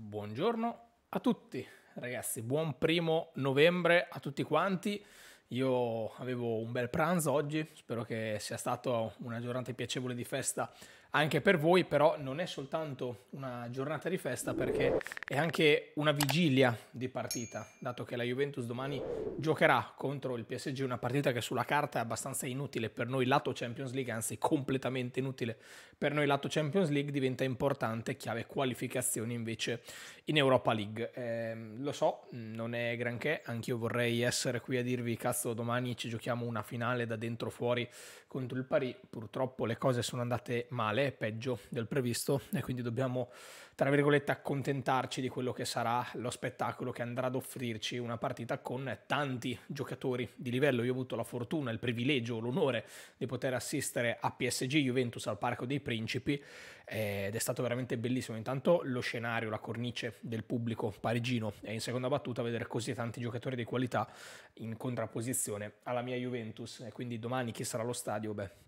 Buongiorno a tutti, ragazzi, buon primo novembre a tutti quanti. Io avevo un bel pranzo oggi, spero che sia stata una giornata piacevole di festa anche per voi, però non è soltanto una giornata di festa perché è anche una vigilia di partita, dato che la Juventus domani giocherà contro il PSG, una partita che sulla carta è abbastanza inutile per noi lato Champions League, anzi completamente inutile per noi lato Champions League, diventa importante chiave qualificazione invece in Europa League. Eh, lo so, non è granché, anch'io vorrei essere qui a dirvi cazzo domani ci giochiamo una finale da dentro fuori contro il Paris, purtroppo le cose sono andate male finale è peggio del previsto e quindi dobbiamo, tra virgolette, accontentarci di quello che sarà lo spettacolo che andrà ad offrirci una partita con tanti giocatori di livello. Io ho avuto la fortuna, il privilegio, l'onore di poter assistere a PSG Juventus al Parco dei Principi ed è stato veramente bellissimo. Intanto lo scenario, la cornice del pubblico parigino e in seconda battuta vedere così tanti giocatori di qualità in contrapposizione alla mia Juventus e quindi domani chi sarà allo stadio, beh,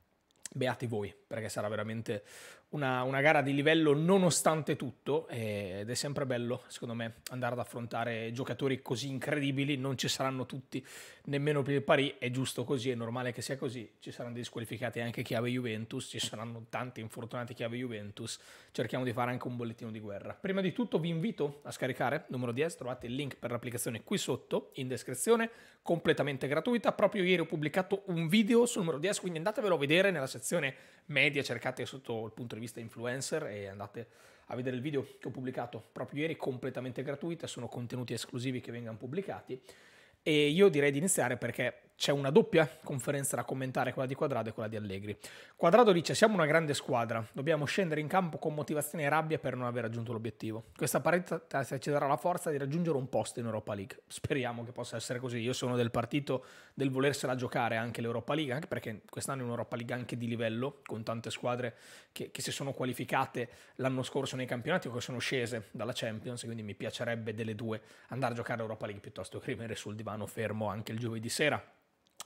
beati voi, perché sarà veramente una, una, gara di livello nonostante tutto eh, ed è sempre bello, secondo me, andare ad affrontare giocatori così incredibili, non ci saranno tutti, nemmeno per il Parì, è giusto così, è normale che sia così, ci saranno disqualificati anche chiave Juventus, ci saranno tanti infortunati chiave Juventus, cerchiamo di fare anche un bollettino di guerra. Prima di tutto vi invito a scaricare, numero 10, trovate il link per l'applicazione qui sotto, in descrizione, completamente gratuita, proprio ieri ho pubblicato un video sul numero 10, quindi andatevelo a vedere nella sezione media, cercate sotto il punto di vista influencer e andate a vedere il video che ho pubblicato proprio ieri, completamente gratuito, sono contenuti esclusivi che vengono pubblicati. E io direi di iniziare perché c'è una doppia conferenza da commentare, quella di Quadrado e quella di Allegri. Quadrado dice: Siamo una grande squadra, dobbiamo scendere in campo con motivazione e rabbia per non aver raggiunto l'obiettivo. Questa partita ci darà la forza di raggiungere un posto in Europa League. Speriamo che possa essere così. Io sono del partito del volersela giocare anche l'Europa League, anche perché quest'anno è un'Europa League anche di livello, con tante squadre che, che si sono qualificate l'anno scorso nei campionati o che sono scese dalla Champions. Quindi mi piacerebbe delle due andare a giocare l'Europa League piuttosto che rimanere sul divano fermo anche il giovedì sera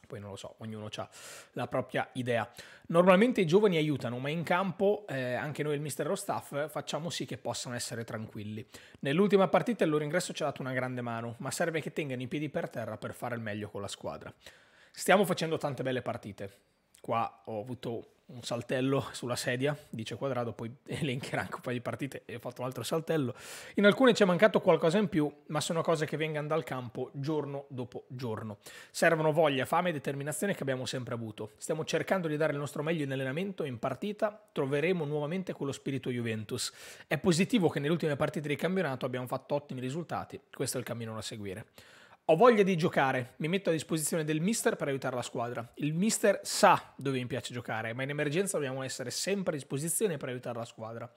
poi non lo so, ognuno ha la propria idea. Normalmente i giovani aiutano, ma in campo eh, anche noi, il mister lo staff, facciamo sì che possano essere tranquilli. Nell'ultima partita il loro ingresso ci ha dato una grande mano, ma serve che tengano i piedi per terra per fare il meglio con la squadra. Stiamo facendo tante belle partite. Qua ho avuto un saltello sulla sedia, dice Quadrado, poi elencherà anche un paio di partite e ho fatto un altro saltello. In alcune ci è mancato qualcosa in più, ma sono cose che vengono dal campo giorno dopo giorno. Servono voglia, fame e determinazione che abbiamo sempre avuto. Stiamo cercando di dare il nostro meglio in allenamento in partita troveremo nuovamente quello spirito Juventus. È positivo che nelle ultime partite di campionato abbiamo fatto ottimi risultati, questo è il cammino da seguire. Ho voglia di giocare, mi metto a disposizione del mister per aiutare la squadra. Il mister sa dove mi piace giocare, ma in emergenza dobbiamo essere sempre a disposizione per aiutare la squadra.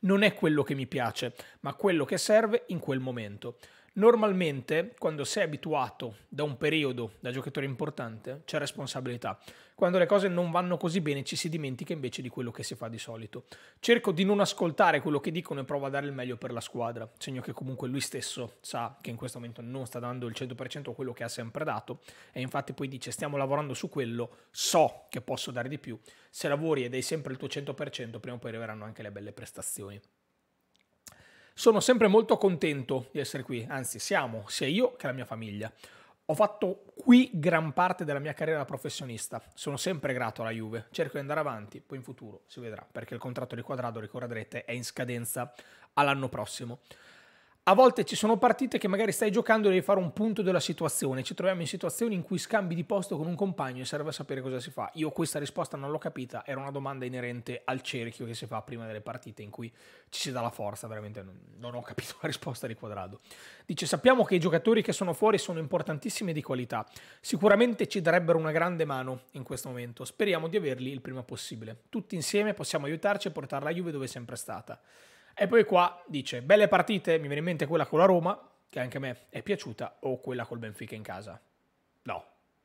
Non è quello che mi piace, ma quello che serve in quel momento. Normalmente, quando sei abituato da un periodo da giocatore importante, c'è responsabilità. Quando le cose non vanno così bene, ci si dimentica invece di quello che si fa di solito. Cerco di non ascoltare quello che dicono e provo a dare il meglio per la squadra. Segno che comunque lui stesso sa che in questo momento non sta dando il 100% a quello che ha sempre dato. E infatti poi dice: Stiamo lavorando su quello, so che posso dare di più. Se lavori e dai sempre il tuo 100%, prima o poi arriveranno anche le belle prestazioni. Sono sempre molto contento di essere qui, anzi siamo sia io che la mia famiglia. Ho fatto qui gran parte della mia carriera professionista. Sono sempre grato alla Juve. Cerco di andare avanti, poi in futuro si vedrà, perché il contratto di quadrato, ricorderete, è in scadenza all'anno prossimo. A volte ci sono partite che magari stai giocando e devi fare un punto della situazione. Ci troviamo in situazioni in cui scambi di posto con un compagno e serve a sapere cosa si fa. Io questa risposta non l'ho capita, era una domanda inerente al cerchio che si fa prima delle partite in cui ci si dà la forza, veramente non, ho capito la risposta di Quadrado. Dice "Sappiamo che i giocatori che sono fuori sono importantissimi e di qualità. Sicuramente ci darebbero una grande mano in questo momento. Speriamo di averli il prima possibile. Tutti insieme possiamo aiutarci a portare la Juve dove è sempre stata." E poi qua dice, belle partite, mi viene in mente quella con la Roma, che anche a me è piaciuta, o quella col Benfica in casa. No,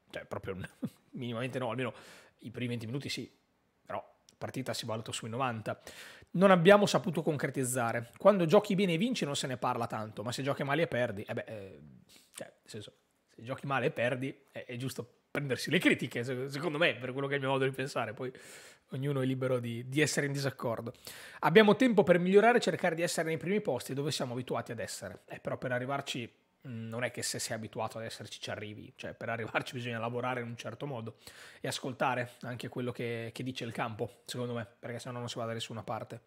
cioè proprio minimamente no, almeno i primi 20 minuti sì, però partita si valuta sui 90. Non abbiamo saputo concretizzare. Quando giochi bene e vinci non se ne parla tanto, ma se giochi male e perdi, eh beh, eh, cioè, nel senso, se giochi male e perdi è, è giusto prendersi le critiche, secondo me, per quello che è il mio modo di pensare. Poi ognuno è libero di, di essere in disaccordo. Abbiamo tempo per migliorare e cercare di essere nei primi posti dove siamo abituati ad essere. Eh, però per arrivarci mm, non è che se sei abituato ad esserci ci arrivi, cioè per arrivarci bisogna lavorare in un certo modo e ascoltare anche quello che, che dice il campo, secondo me, perché sennò non si va da nessuna parte.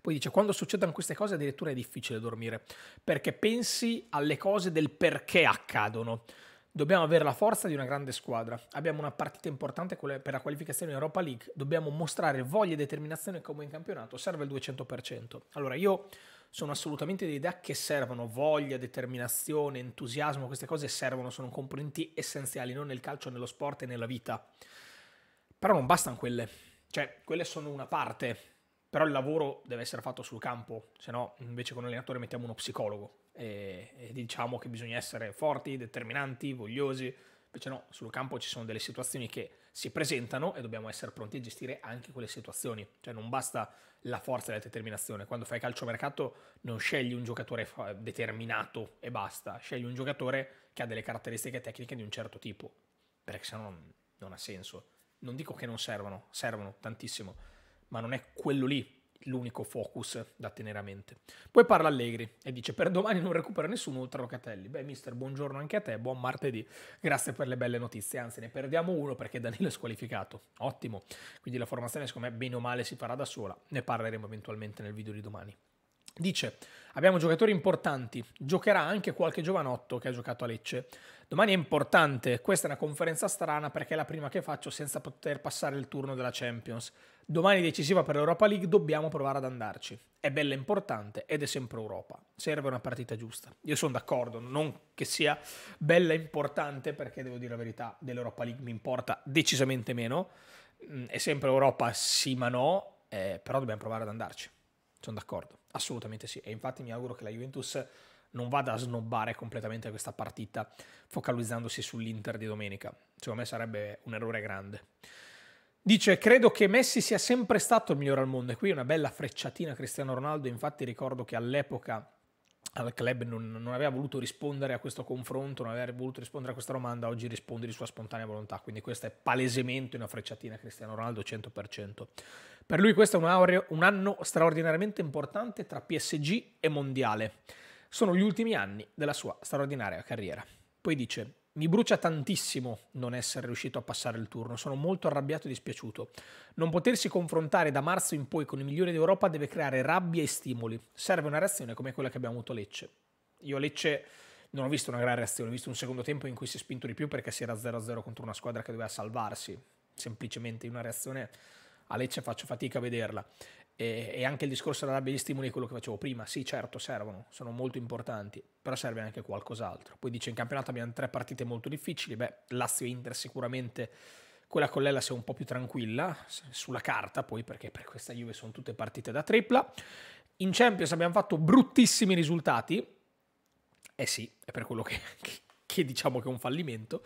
Poi dice, quando succedono queste cose addirittura è difficile dormire, perché pensi alle cose del perché accadono. Dobbiamo avere la forza di una grande squadra. Abbiamo una partita importante per la qualificazione in Europa League. Dobbiamo mostrare voglia e determinazione come in campionato. Serve il 200%. Allora, io sono assolutamente dell'idea che servono voglia, determinazione, entusiasmo. Queste cose servono, sono componenti essenziali, non nel calcio, nello sport e nella vita. Però non bastano quelle. Cioè, quelle sono una parte. Però il lavoro deve essere fatto sul campo, se no invece con l'allenatore mettiamo uno psicologo, e, e diciamo che bisogna essere forti, determinanti, vogliosi, invece no, sul campo ci sono delle situazioni che si presentano e dobbiamo essere pronti a gestire anche quelle situazioni, cioè non basta la forza e la determinazione, quando fai calcio mercato non scegli un giocatore determinato e basta, scegli un giocatore che ha delle caratteristiche tecniche di un certo tipo, perché sennò non, non ha senso, non dico che non servano, servono tantissimo, ma non è quello lì l'unico focus da tenere a mente. Poi parla Allegri e dice per domani non recupera nessuno oltre Locatelli. Beh mister, buongiorno anche a te, buon martedì, grazie per le belle notizie, anzi ne perdiamo uno perché Danilo è squalificato, ottimo. Quindi la formazione secondo me bene o male si farà da sola, ne parleremo eventualmente nel video di domani. Dice, abbiamo giocatori importanti, giocherà anche qualche giovanotto che ha giocato a Lecce. Domani è importante, questa è una conferenza strana perché è la prima che faccio senza poter passare il turno della Champions. Domani decisiva per l'Europa League, dobbiamo provare ad andarci. È bella importante ed è sempre Europa. Serve una partita giusta. Io sono d'accordo, non che sia bella importante, perché devo dire la verità, dell'Europa League mi importa decisamente meno. Mm, è sempre Europa sì ma no, eh, però dobbiamo provare ad andarci. Sono d'accordo, assolutamente sì. E infatti mi auguro che la Juventus non vada a snobbare completamente questa partita focalizzandosi sull'Inter di domenica. Secondo me sarebbe un errore grande. Dice, credo che Messi sia sempre stato il migliore al mondo. E qui una bella frecciatina Cristiano Ronaldo. Infatti ricordo che all'epoca al club non, non, aveva voluto rispondere a questo confronto, non aveva voluto rispondere a questa domanda, oggi risponde di sua spontanea volontà, quindi questa è palesemente una frecciatina Cristiano Ronaldo 100%. Per lui questo è un, un anno straordinariamente importante tra PSG e Mondiale, sono gli ultimi anni della sua straordinaria carriera. Poi dice, mi brucia tantissimo non essere riuscito a passare il turno, sono molto arrabbiato e dispiaciuto. Non potersi confrontare da marzo in poi con i migliori d'Europa deve creare rabbia e stimoli. Serve una reazione come quella che abbiamo avuto a Lecce. Io a Lecce non ho visto una gran reazione, ho visto un secondo tempo in cui si è spinto di più perché si era 0-0 contro una squadra che doveva salvarsi. Semplicemente una reazione a Lecce faccio fatica a vederla. E, e anche il discorso della rabbia e gli stimoli è quello che facevo prima. Sì, certo, servono, sono molto importanti, però serve anche qualcos'altro. Poi dice in campionato abbiamo tre partite molto difficili. Beh, Lazio-Inter sicuramente quella con l'Ella si è un po' più tranquilla, sulla carta poi, perché per questa Juve sono tutte partite da tripla. In Champions abbiamo fatto bruttissimi risultati, eh sì, è per quello che, che, che diciamo che è un fallimento,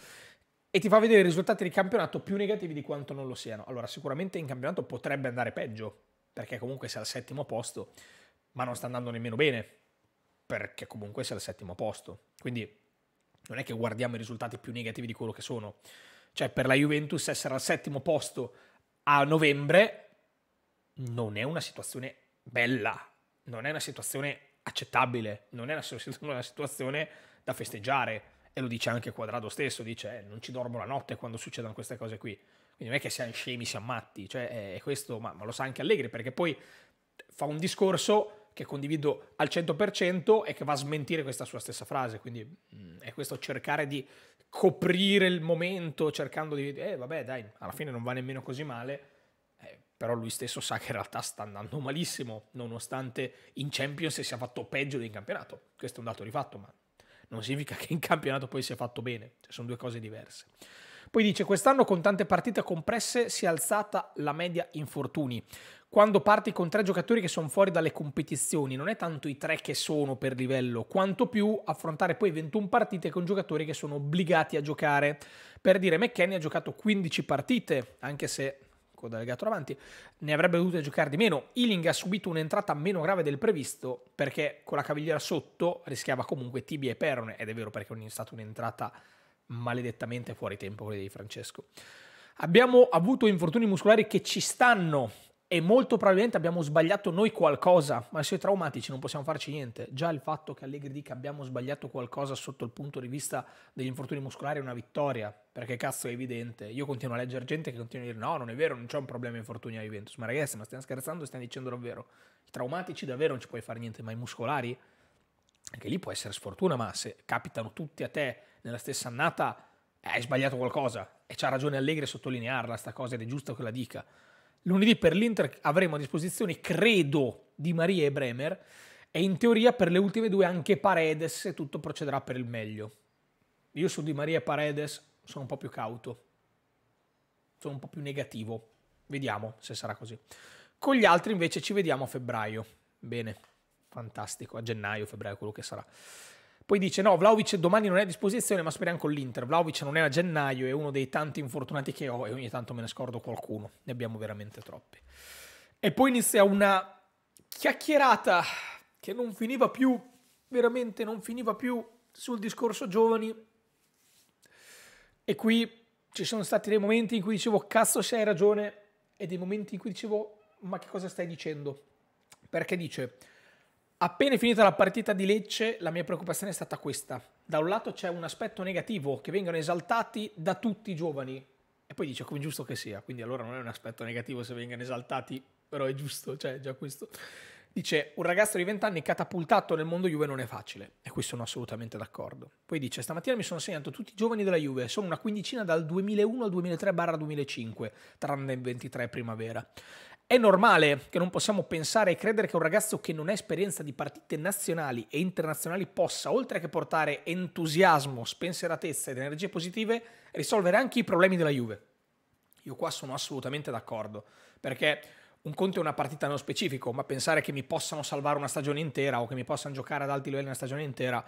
e ti fa vedere i risultati di campionato più negativi di quanto non lo siano. Allora, sicuramente in campionato potrebbe andare peggio, perché comunque sei al settimo posto, ma non sta andando nemmeno bene, perché comunque sei al settimo posto. Quindi non è che guardiamo i risultati più negativi di quello che sono. Cioè per la Juventus essere al settimo posto a novembre non è una situazione bella, non è una situazione accettabile, non è una situazione da festeggiare. E lo dice anche Quadrado stesso, dice eh, non ci dormo la notte quando succedono queste cose qui. Quindi non è che siamo scemi, siamo matti, cioè è eh, questo, ma, ma lo sa anche Allegri, perché poi fa un discorso che condivido al 100% e che va a smentire questa sua stessa frase. Quindi mm, è questo cercare di coprire il momento, cercando di... dire, Eh vabbè dai, alla fine non va nemmeno così male, eh, però lui stesso sa che in realtà sta andando malissimo, nonostante in Champions sia fatto peggio del campionato. Questo è un dato di fatto, ma non significa che in campionato poi sia fatto bene, cioè, sono due cose diverse. Poi dice quest'anno con tante partite compresse si è alzata la media infortuni. Quando parti con tre giocatori che sono fuori dalle competizioni, non è tanto i tre che sono per livello, quanto più affrontare poi 21 partite con giocatori che sono obbligati a giocare. Per dire, McKenny ha giocato 15 partite, anche se coda legato avanti, ne avrebbe dovuto giocare di meno. Ealing ha subito un'entrata meno grave del previsto perché con la cavigliera sotto rischiava comunque tibia e perone, ed è vero perché è stata un'entrata maledettamente fuori tempo quelli di Francesco. Abbiamo avuto infortuni muscolari che ci stanno e molto probabilmente abbiamo sbagliato noi qualcosa, ma se traumatici non possiamo farci niente. Già il fatto che Allegri dica abbiamo sbagliato qualcosa sotto il punto di vista degli infortuni muscolari è una vittoria, perché cazzo è evidente. Io continuo a leggere gente che continua a dire no, non è vero, non c'è un problema infortuni a Juventus. Ma ragazzi, ma stiamo scherzando, stiamo dicendo davvero. I traumatici davvero non ci puoi fare niente, ma i muscolari, anche lì può essere sfortuna, ma se capitano tutti a te nella stessa annata eh, hai sbagliato qualcosa e c'ha ragione Allegri a sottolinearla sta cosa ed è giusto che la dica. Lunedì per l'Inter avremo a disposizione, credo, Di Maria e Bremer e in teoria per le ultime due anche Paredes se tutto procederà per il meglio. Io su Di Maria e Paredes sono un po' più cauto, sono un po' più negativo. Vediamo se sarà così. Con gli altri invece ci vediamo a febbraio. Bene, fantastico, a gennaio, febbraio, quello che sarà. Poi dice no, Vlaovic domani non è a disposizione ma speriamo con l'Inter. Vlaovic non è a gennaio, è uno dei tanti infortunati che ho e ogni tanto me ne scordo qualcuno, ne abbiamo veramente troppi. E poi inizia una chiacchierata che non finiva più, veramente non finiva più sul discorso giovani. E qui ci sono stati dei momenti in cui dicevo cazzo se hai ragione e dei momenti in cui dicevo ma che cosa stai dicendo? Perché dice Appena finita la partita di Lecce, la mia preoccupazione è stata questa. Da un lato c'è un aspetto negativo che vengono esaltati da tutti i giovani. E poi dice come giusto che sia, quindi allora non è un aspetto negativo se vengano esaltati, però è giusto, cioè già questo. Dice, un ragazzo di 20 anni catapultato nel mondo Juve non è facile, e qui sono assolutamente d'accordo. Poi dice, stamattina mi sono segnato tutti i giovani della Juve, sono una quindicina dal 2001 al 2003 2005, tranne il 23 primavera. È normale che non possiamo pensare e credere che un ragazzo che non ha esperienza di partite nazionali e internazionali possa, oltre che portare entusiasmo, spensieratezza ed energie positive, risolvere anche i problemi della Juve. Io qua sono assolutamente d'accordo, perché un conto è una partita nello specifico, ma pensare che mi possano salvare una stagione intera o che mi possano giocare ad alti livelli una stagione intera,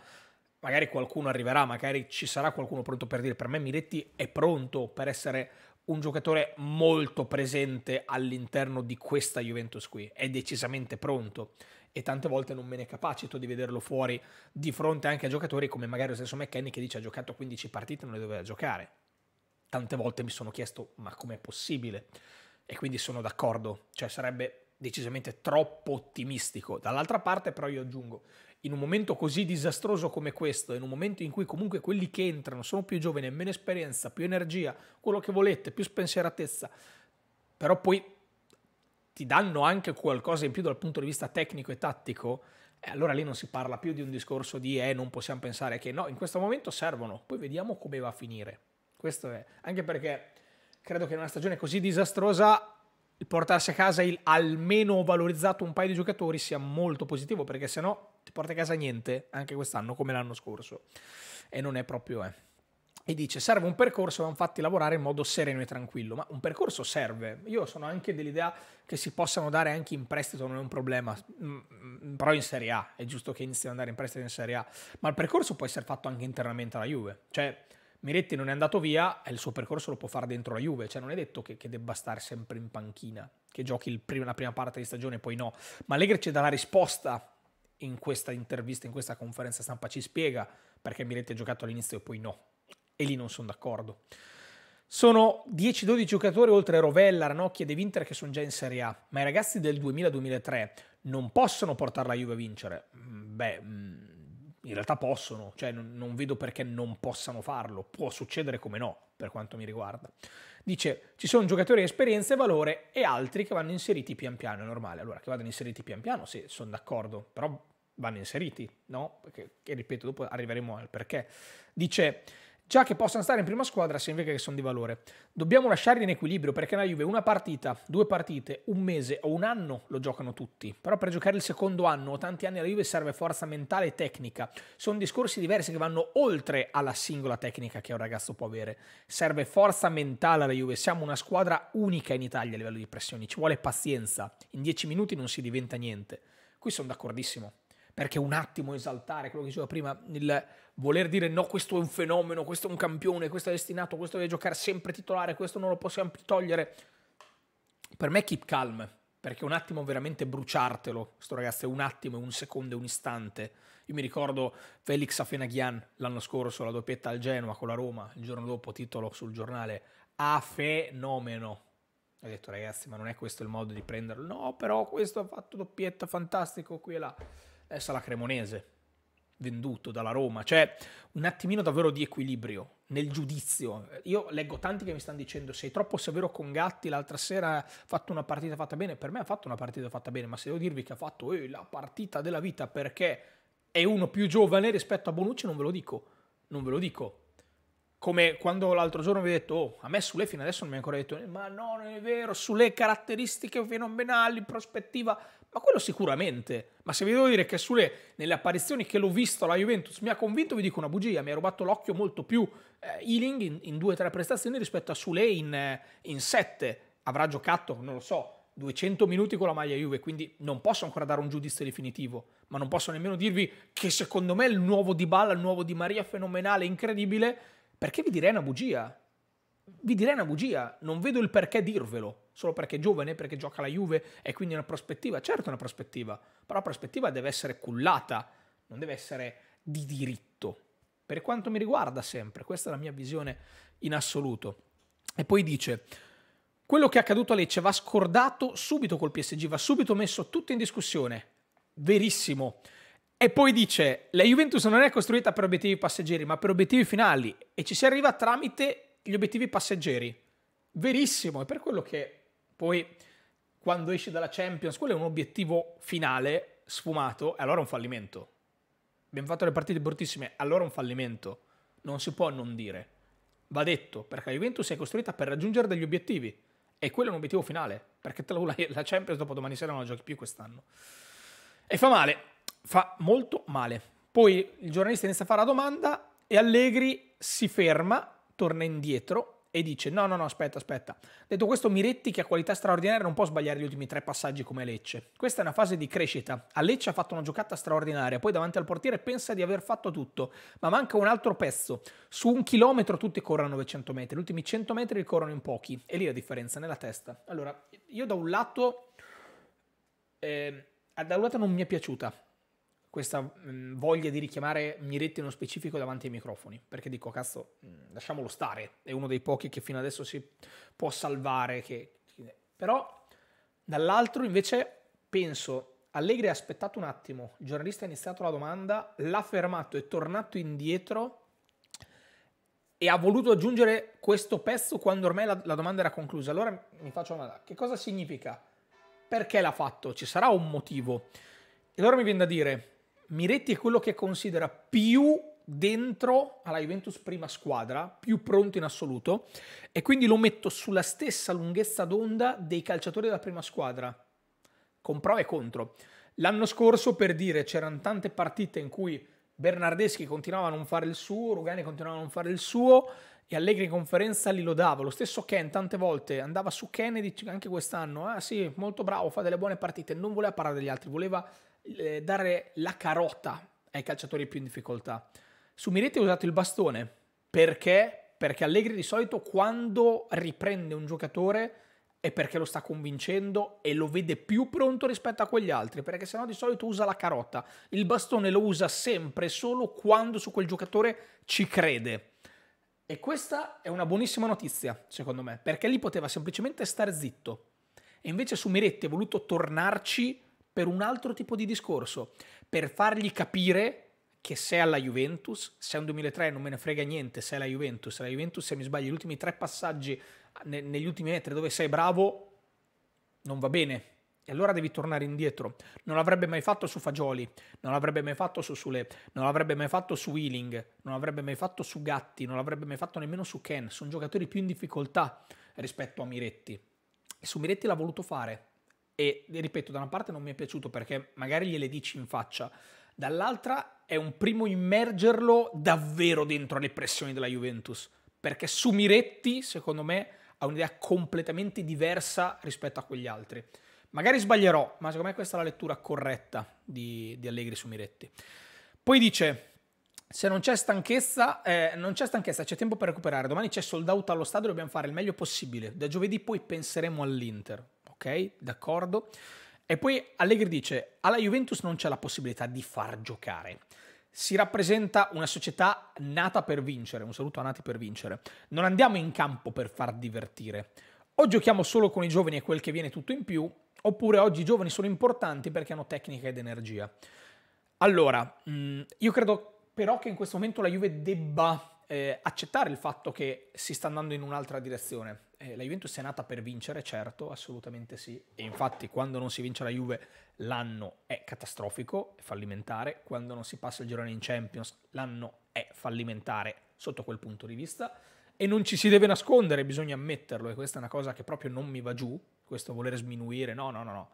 magari qualcuno arriverà, magari ci sarà qualcuno pronto per dire, per me Miretti è pronto per essere un giocatore molto presente all'interno di questa Juventus qui, è decisamente pronto e tante volte non me ne capacito di vederlo fuori di fronte anche a giocatori come magari lo stesso McKenny che dice ha giocato 15 partite e non le doveva giocare. Tante volte mi sono chiesto ma com'è possibile? E quindi sono d'accordo, cioè sarebbe decisamente troppo ottimistico. Dall'altra parte però io aggiungo, in un momento così disastroso come questo, in un momento in cui comunque quelli che entrano sono più giovani, meno esperienza, più energia, quello che volete, più spensieratezza, però poi ti danno anche qualcosa in più dal punto di vista tecnico e tattico, eh, allora lì non si parla più di un discorso di eh, non possiamo pensare che no, in questo momento servono, poi vediamo come va a finire. Questo è, anche perché credo che in una stagione così disastrosa il portarsi a casa il almeno valorizzato un paio di giocatori sia molto positivo, perché se no ti porta a casa niente anche quest'anno come l'anno scorso. E non è proprio... Eh e dice serve un percorso, vanno fatti lavorare in modo sereno e tranquillo, ma un percorso serve. Io sono anche dell'idea che si possano dare anche in prestito, non è un problema, mm, mm, però in Serie A, è giusto che iniziano ad andare in prestito in Serie A, ma il percorso può essere fatto anche internamente alla Juve, cioè Miretti non è andato via e il suo percorso lo può fare dentro la Juve, cioè non è detto che, che debba stare sempre in panchina, che giochi prima, la prima parte di stagione e poi no, ma Allegri ci dà la risposta in questa intervista, in questa conferenza stampa ci spiega perché Miretti ha giocato all'inizio e poi no. E lì non sono d'accordo. Sono 10-12 giocatori oltre Rovella, Ranocchi e De Winter che sono già in Serie A, ma i ragazzi del 2000-2003 non possono portare la Juve a vincere. Mm, beh, mm, in realtà possono, cioè non, vedo perché non possano farlo. Può succedere come no, per quanto mi riguarda. Dice ci sono giocatori di esperienza e valore e altri che vanno inseriti pian piano, è normale. Allora che vadano inseriti pian piano, sì, sono d'accordo, però vanno inseriti, no? Perché, ripeto, dopo arriveremo al perché. Dice già che possano stare in prima squadra se che sono di valore. Dobbiamo lasciarli in equilibrio perché la Juve una partita, due partite, un mese o un anno lo giocano tutti, però per giocare il secondo anno o tanti anni alla Juve serve forza mentale e tecnica, sono discorsi diversi che vanno oltre alla singola tecnica che un ragazzo può avere, serve forza mentale alla Juve, siamo una squadra unica in Italia a livello di pressioni, ci vuole pazienza, in dieci minuti non si diventa niente, qui sono d'accordissimo perché un attimo esaltare quello che dicevo prima, il voler dire no, questo è un fenomeno, questo è un campione, questo è destinato, questo deve giocare sempre titolare, questo non lo possiamo più togliere. Per me keep calm, perché un attimo veramente bruciartelo, sto ragazzo, è un attimo, è un secondo, è un istante. Io mi ricordo Felix Afenaghian l'anno scorso, la doppietta al Genoa con la Roma, il giorno dopo titolo sul giornale, a fenomeno. Ho detto ragazzi, ma non è questo il modo di prenderlo? No, però questo ha fatto doppietta, fantastico, qui e là adesso la Cremonese, venduto dalla Roma. Cioè, un attimino davvero di equilibrio nel giudizio. Io leggo tanti che mi stanno dicendo sei troppo severo con Gatti, l'altra sera ha fatto una partita fatta bene. Per me ha fatto una partita fatta bene, ma se devo dirvi che ha fatto eh, la partita della vita perché è uno più giovane rispetto a Bonucci, non ve lo dico. Non ve lo dico. Come quando l'altro giorno vi ho detto, oh, a me Sule fino adesso non mi ha ancora detto, ma no, non è vero, sulle caratteristiche fenomenali, prospettiva. Ma quello sicuramente. Ma se vi devo dire che Sule, nelle apparizioni che l'ho visto alla Juventus mi ha convinto, vi dico una bugia, mi ha rubato l'occhio molto più eh, Ealing in, in due o tre prestazioni rispetto a Sule in, eh, in sette. Avrà giocato, non lo so, 200 minuti con la maglia Juve, quindi non posso ancora dare un giudizio definitivo, ma non posso nemmeno dirvi che secondo me il nuovo Di Balla, il nuovo Di Maria fenomenale, incredibile, perché vi direi una bugia. Vi direi una bugia, non vedo il perché dirvelo solo perché è giovane, perché gioca alla Juve e quindi è una prospettiva, certo è una prospettiva, però la prospettiva deve essere cullata, non deve essere di diritto. Per quanto mi riguarda sempre, questa è la mia visione in assoluto. E poi dice, quello che è accaduto a Lecce va scordato subito col PSG, va subito messo tutto in discussione. Verissimo. E poi dice, la Juventus non è costruita per obiettivi passeggeri, ma per obiettivi finali e ci si arriva tramite gli obiettivi passeggeri. Verissimo, è per quello che poi quando esci dalla Champions, quello è un obiettivo finale sfumato, e allora è un fallimento. Abbiamo fatto le partite bruttissime, allora è un fallimento. Non si può non dire. Va detto, perché la Juventus è costruita per raggiungere degli obiettivi. E quello è un obiettivo finale, perché la Champions dopo domani sera non la giochi più quest'anno. E fa male, fa molto male. Poi il giornalista inizia a fare la domanda e Allegri si ferma, torna indietro e dice no, no, no, aspetta, aspetta. Detto questo, Miretti, che ha qualità straordinaria, non può sbagliare gli ultimi tre passaggi come Lecce. Questa è una fase di crescita. A Lecce ha fatto una giocata straordinaria, poi davanti al portiere pensa di aver fatto tutto, ma manca un altro pezzo. Su un chilometro tutti corrono 900 metri, gli ultimi 100 metri li corrono in pochi. E lì la differenza, nella testa. Allora, io da un lato... Eh, da un lato non mi è piaciuta questa mh, mm, voglia di richiamare Miretti nello specifico davanti ai microfoni, perché dico, cazzo, mh, mm, lasciamolo stare, è uno dei pochi che fino adesso si può salvare, che... però dall'altro invece penso, Allegri ha aspettato un attimo, il giornalista ha iniziato la domanda, l'ha fermato, è tornato indietro e ha voluto aggiungere questo pezzo quando ormai la, la domanda era conclusa. Allora mi faccio una domanda, che cosa significa? Perché l'ha fatto? Ci sarà un motivo? E allora mi viene da dire, Miretti è quello che considera più dentro alla Juventus prima squadra, più pronto in assoluto, e quindi lo metto sulla stessa lunghezza d'onda dei calciatori della prima squadra, con pro e contro. L'anno scorso, per dire, c'erano tante partite in cui Bernardeschi continuava a non fare il suo, Rugani continuava a non fare il suo, e Allegri in conferenza li lodava. Lo stesso Ken tante volte andava su Kennedy anche quest'anno, ah sì, molto bravo, fa delle buone partite, non voleva parlare degli altri, voleva eh, dare la carota ai calciatori più in difficoltà. Su Miretti ha usato il bastone. Perché? Perché Allegri di solito quando riprende un giocatore è perché lo sta convincendo e lo vede più pronto rispetto a quegli altri, perché sennò di solito usa la carota. Il bastone lo usa sempre solo quando su quel giocatore ci crede. E questa è una buonissima notizia, secondo me, perché lì poteva semplicemente stare zitto. E invece su Miretti ha voluto tornarci per un altro tipo di discorso, per fargli capire che se è alla Juventus, se è un 2003 non me ne frega niente se è la Juventus, se la Juventus se mi sbaglio gli ultimi tre passaggi ne, negli ultimi metri dove sei bravo non va bene e allora devi tornare indietro. Non l'avrebbe mai fatto su Fagioli, non l'avrebbe mai fatto su Sule, non l'avrebbe mai fatto su Wheeling, non l'avrebbe mai fatto su Gatti, non l'avrebbe mai fatto nemmeno su Ken, sono giocatori più in difficoltà rispetto a Miretti. E su Miretti l'ha voluto fare e ripeto, da una parte non mi è piaciuto perché magari gliele dici in faccia, dall'altra è un primo immergerlo davvero dentro le pressioni della Juventus. Perché su Miretti, secondo me, ha un'idea completamente diversa rispetto a quegli altri. Magari sbaglierò, ma secondo me questa è la lettura corretta di, di Allegri su Miretti. Poi dice, se non c'è stanchezza, eh, non c'è stanchezza, c'è tempo per recuperare. Domani c'è sold out allo stadio, dobbiamo fare il meglio possibile. Da giovedì poi penseremo all'Inter ok? D'accordo? E poi Allegri dice, alla Juventus non c'è la possibilità di far giocare. Si rappresenta una società nata per vincere, un saluto a nati per vincere. Non andiamo in campo per far divertire. O giochiamo solo con i giovani e quel che viene tutto in più, oppure oggi i giovani sono importanti perché hanno tecnica ed energia. Allora, mm, io credo però che in questo momento la Juve debba eh, accettare il fatto che si sta andando in un'altra direzione. Eh, la Juventus è nata per vincere, certo, assolutamente sì. E infatti quando non si vince la Juve l'anno è catastrofico, è fallimentare. Quando non si passa il girone in Champions l'anno è fallimentare sotto quel punto di vista. E non ci si deve nascondere, bisogna ammetterlo. E questa è una cosa che proprio non mi va giù, questo voler sminuire. No, no, no, no.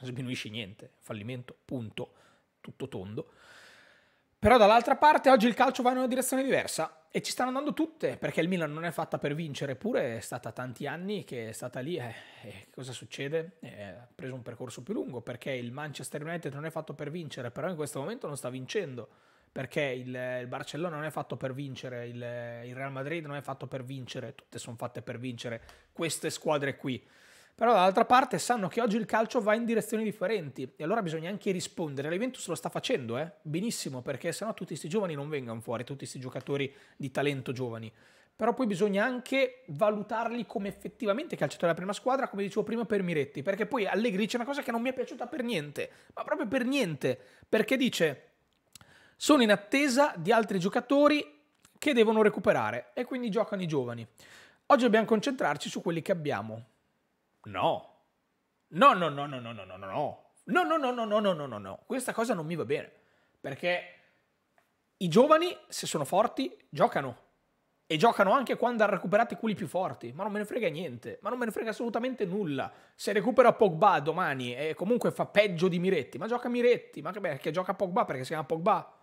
Non sminuisci niente. Fallimento, punto. Tutto tondo. Però dall'altra parte oggi il calcio va in una direzione diversa e ci stanno andando tutte, perché il Milan non è fatta per vincere, eppure è stata tanti anni che è stata lì. Eh, eh, cosa succede? Eh, ha preso un percorso più lungo, perché il Manchester United non è fatto per vincere, però in questo momento non sta vincendo, perché il, il Barcellona non è fatto per vincere, il, il Real Madrid non è fatto per vincere, tutte sono fatte per vincere queste squadre qui. Però dall'altra parte sanno che oggi il calcio va in direzioni differenti e allora bisogna anche rispondere. La lo sta facendo, eh? benissimo, perché sennò tutti questi giovani non vengano fuori, tutti questi giocatori di talento giovani. Però poi bisogna anche valutarli come effettivamente calciatori della prima squadra, come dicevo prima per Miretti, perché poi Allegri c'è una cosa che non mi è piaciuta per niente, ma proprio per niente, perché dice sono in attesa di altri giocatori che devono recuperare e quindi giocano i giovani. Oggi dobbiamo concentrarci su quelli che abbiamo, No. No, no, no, no, no, no, no, no, no. No, no, no, no, no, no, no, no, no. Questa cosa non mi va bene. Perché i giovani, se sono forti, giocano. E giocano anche quando hanno recuperato i quelli più forti. Ma non me ne frega niente. Ma non me ne frega assolutamente nulla. Se recupera Pogba domani e comunque fa peggio di Miretti. Ma gioca Miretti. Ma che perché gioca Pogba? Perché si chiama Pogba?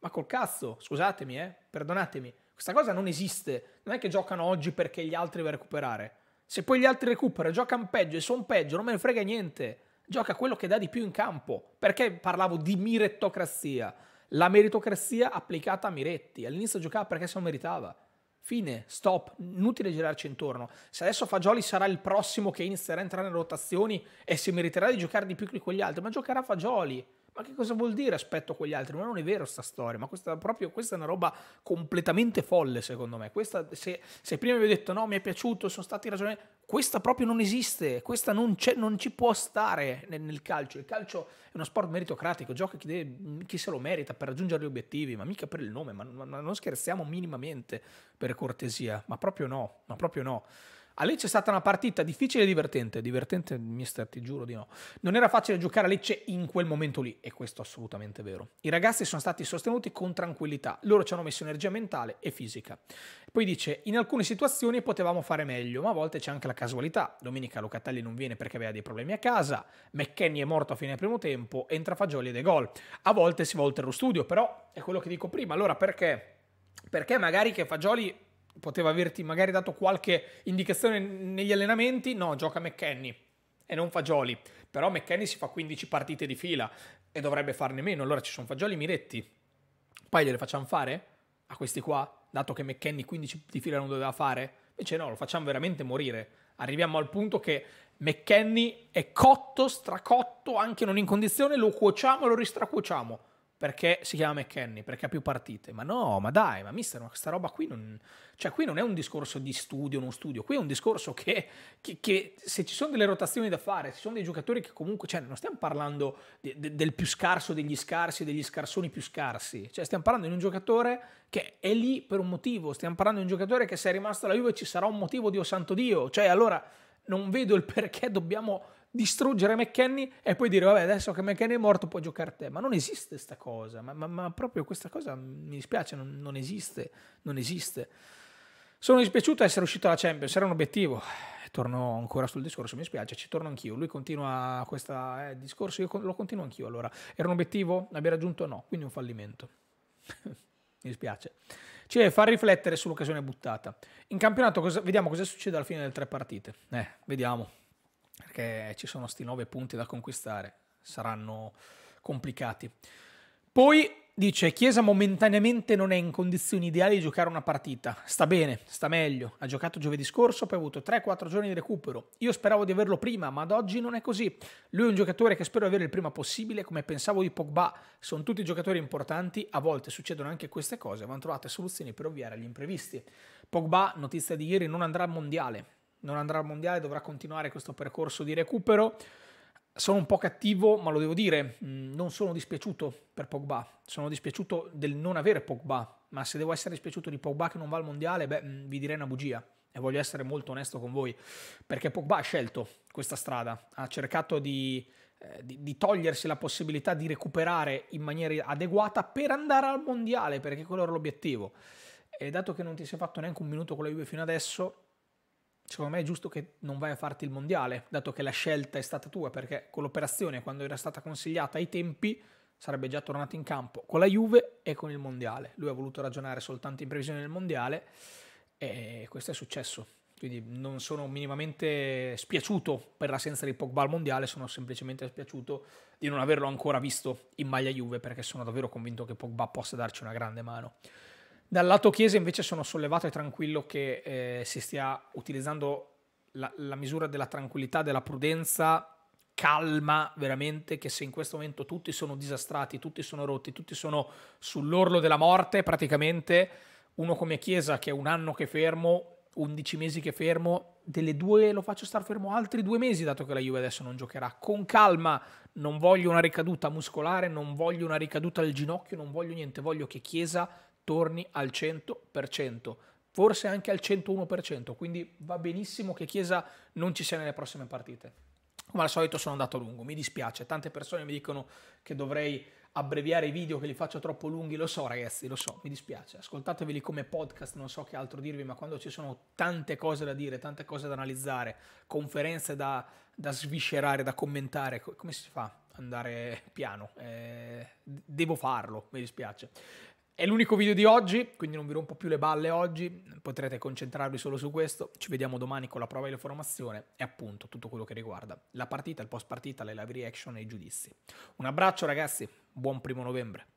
Ma col cazzo. Scusatemi, eh. Perdonatemi. Questa cosa non esiste. Non è che giocano oggi perché gli altri va a recuperare. Se poi gli altri recuperano, giocano peggio e sono peggio, non me ne frega niente. Gioca quello che dà di più in campo. Perché parlavo di mirettocrazia? La meritocrazia applicata a Miretti. All'inizio giocava perché se lo meritava. Fine, stop, inutile girarci intorno. Se adesso Fagioli sarà il prossimo che inizierà a entrare in rotazioni e si meriterà di giocare di più di quegli altri, ma giocherà Fagioli ma che cosa vuol dire aspetto quegli altri? Ma non è vero sta storia, ma questa, proprio, questa è una roba completamente folle secondo me. Questa, se, se, prima vi ho detto no, mi è piaciuto, sono stati ragionevoli, questa proprio non esiste, questa non, non ci può stare nel, nel, calcio. Il calcio è uno sport meritocratico, gioca chi, deve, chi, se lo merita per raggiungere gli obiettivi, ma mica per il nome, ma, ma, ma non scherziamo minimamente per cortesia, ma proprio no, ma proprio no. A Lecce è stata una partita difficile e divertente. Divertente, mister, ti giuro di no. Non era facile giocare a Lecce in quel momento lì, e questo è assolutamente vero. I ragazzi sono stati sostenuti con tranquillità, loro ci hanno messo energia mentale e fisica. Poi dice, in alcune situazioni potevamo fare meglio, ma a volte c'è anche la casualità. Domenica Locatelli non viene perché aveva dei problemi a casa, McKenny è morto a fine primo tempo, entra Fagioli ed è gol. A volte si va oltre lo studio, però è quello che dico prima. Allora perché? Perché magari che Fagioli poteva averti magari dato qualche indicazione negli allenamenti, no, gioca McKenny e non Fagioli. Però McKenny si fa 15 partite di fila e dovrebbe farne meno, allora ci sono Fagioli e Miretti. Poi gliele facciamo fare a questi qua, dato che McKenny 15 di fila non doveva fare? Invece no, lo facciamo veramente morire. Arriviamo al punto che McKenny è cotto, stracotto, anche non in condizione, lo cuociamo e lo ristracuociamo perché si chiama McKenny, perché ha più partite. Ma no, ma dai, ma mister, ma questa roba qui non... Cioè, qui non è un discorso di studio, non studio, qui è un discorso che, che, che se ci sono delle rotazioni da fare, ci sono dei giocatori che comunque, cioè, non stiamo parlando de, de, del più scarso degli scarsi, degli scarsoni più scarsi, cioè, stiamo parlando di un giocatore che è lì per un motivo, stiamo parlando di un giocatore che se è rimasto alla Juve ci sarà un motivo, Dio santo Dio, cioè, allora non vedo il perché dobbiamo distruggere McKenny e poi dire vabbè adesso che McKenny è morto puoi giocare te, ma non esiste questa cosa, ma, ma, ma, proprio questa cosa mi dispiace, non, non esiste, non esiste. Sono dispiaciuto essere uscito alla Champions, era un obiettivo. Torno ancora sul discorso, mi spiace, ci torno anch'io. Lui continua questo eh, discorso, io lo continuo anch'io. Allora, era un obiettivo? L'abbiamo raggiunto? No, quindi un fallimento. mi spiace Ci cioè, deve far riflettere sull'occasione buttata. In campionato cosa, vediamo cosa succede alla fine delle tre partite. Eh, vediamo perché ci sono sti 9 punti da conquistare, saranno complicati. Poi dice Chiesa momentaneamente non è in condizioni ideali di giocare una partita, sta bene, sta meglio, ha giocato giovedì scorso, poi ha avuto 3-4 giorni di recupero, io speravo di averlo prima, ma ad oggi non è così, lui è un giocatore che spero di avere il prima possibile, come pensavo di Pogba, sono tutti giocatori importanti, a volte succedono anche queste cose, vanno trovate soluzioni per ovviare agli imprevisti. Pogba, notizia di ieri, non andrà al mondiale, non andrà al mondiale, dovrà continuare questo percorso di recupero. Sono un po' cattivo, ma lo devo dire, mm, non sono dispiaciuto per Pogba, sono dispiaciuto del non avere Pogba, ma se devo essere dispiaciuto di Pogba che non va al mondiale, beh, mm, vi direi una bugia e voglio essere molto onesto con voi, perché Pogba ha scelto questa strada, ha cercato di, eh, di, di togliersi la possibilità di recuperare in maniera adeguata per andare al mondiale, perché quello era l'obiettivo. E dato che non ti sei fatto neanche un minuto con la Juve fino adesso, secondo me è giusto che non vai a farti il mondiale, dato che la scelta è stata tua, perché con l'operazione, quando era stata consigliata ai tempi, sarebbe già tornato in campo con la Juve e con il mondiale. Lui ha voluto ragionare soltanto in previsione del mondiale e questo è successo. Quindi non sono minimamente spiaciuto per l'assenza di Pogba al mondiale, sono semplicemente spiaciuto di non averlo ancora visto in maglia Juve perché sono davvero convinto che Pogba possa darci una grande mano. Dal lato chiesa invece sono sollevato e tranquillo che eh, si stia utilizzando la, la misura della tranquillità, della prudenza calma veramente che se in questo momento tutti sono disastrati, tutti sono rotti, tutti sono sull'orlo della morte praticamente, uno come Chiesa che è un anno che fermo, 11 mesi che fermo, delle due lo faccio star fermo altri due mesi dato che la Juve adesso non giocherà, con calma, non voglio una ricaduta muscolare, non voglio una ricaduta al ginocchio, non voglio niente, voglio che Chiesa torni al 100%, forse anche al 101%, quindi va benissimo che Chiesa non ci sia nelle prossime partite. Come al solito sono andato lungo, mi dispiace, tante persone mi dicono che dovrei abbreviare i video, che li faccio troppo lunghi, lo so ragazzi, lo so, mi dispiace, ascoltateveli come podcast, non so che altro dirvi, ma quando ci sono tante cose da dire, tante cose da analizzare, conferenze da, da sviscerare, da commentare, come si fa? ad Andare piano, eh, devo farlo, mi dispiace. È l'unico video di oggi, quindi non vi rompo più le balle oggi, potrete concentrarvi solo su questo. Ci vediamo domani con la prova e formazione e appunto tutto quello che riguarda la partita, il post partita, le live reaction e i giudizi. Un abbraccio ragazzi, buon primo novembre.